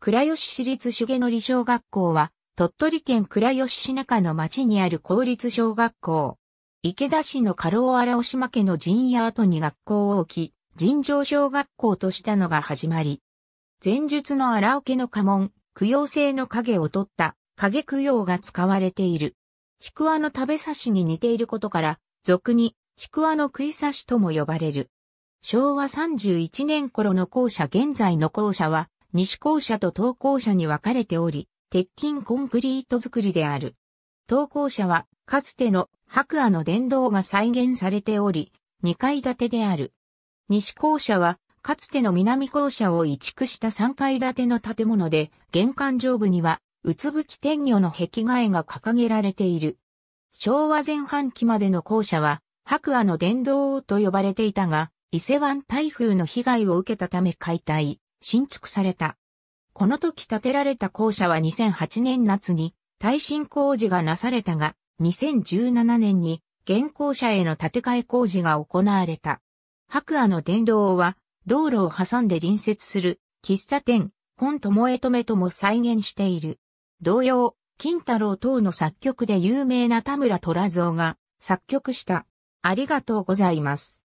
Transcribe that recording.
倉吉市立の理小学校は、鳥取県倉吉市中の町にある公立小学校。池田市の過労荒尾島家の陣屋跡に学校を置き、尋常小学校としたのが始まり。前述の荒尾家の家紋、供養性の影を取った影供養が使われている。ちくわの食べさしに似ていることから、俗にちくわの食いさしとも呼ばれる。昭和31年頃の校舎現在の校舎は、西校舎と東校舎に分かれており、鉄筋コンクリート作りである。東校舎は、かつての白亜の殿堂が再現されており、2階建てである。西校舎は、かつての南校舎を移築した3階建ての建物で、玄関上部には、うつぶき天女の壁画が掲げられている。昭和前半期までの校舎は、白亜の殿堂と呼ばれていたが、伊勢湾台風の被害を受けたため解体。新築された。この時建てられた校舎は2008年夏に耐震工事がなされたが、2017年に現校舎への建て替え工事が行われた。白亜の電動は道路を挟んで隣接する喫茶店、コントモエトメとも再現している。同様、金太郎等の作曲で有名な田村虎蔵が作曲した。ありがとうございます。